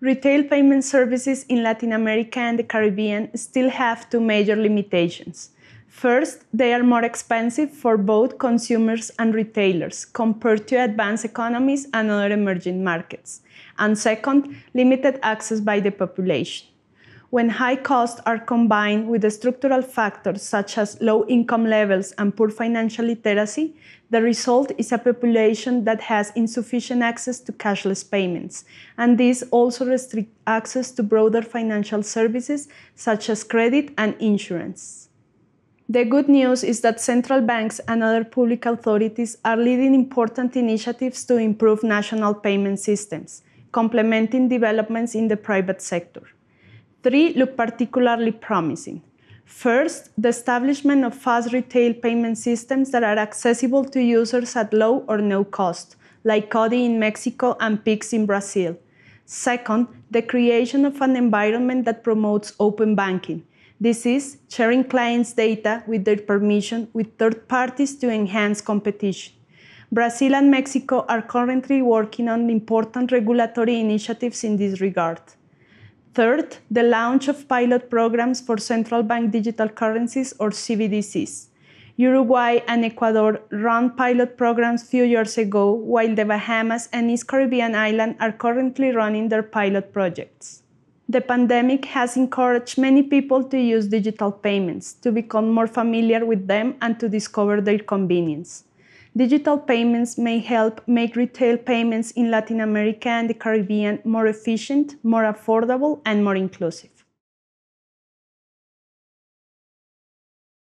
Retail payment services in Latin America and the Caribbean still have two major limitations. First, they are more expensive for both consumers and retailers compared to advanced economies and other emerging markets. And second, limited access by the population when high costs are combined with structural factors such as low income levels and poor financial literacy, the result is a population that has insufficient access to cashless payments, and this also restricts access to broader financial services such as credit and insurance. The good news is that central banks and other public authorities are leading important initiatives to improve national payment systems, complementing developments in the private sector three look particularly promising. First, the establishment of fast retail payment systems that are accessible to users at low or no cost, like CODI in Mexico and PIX in Brazil. Second, the creation of an environment that promotes open banking. This is sharing clients' data with their permission with third parties to enhance competition. Brazil and Mexico are currently working on important regulatory initiatives in this regard. Third, the launch of pilot programs for central bank digital currencies or CBDCs. Uruguay and Ecuador ran pilot programs few years ago, while the Bahamas and East Caribbean island are currently running their pilot projects. The pandemic has encouraged many people to use digital payments, to become more familiar with them and to discover their convenience. Digital payments may help make retail payments in Latin America and the Caribbean more efficient, more affordable, and more inclusive.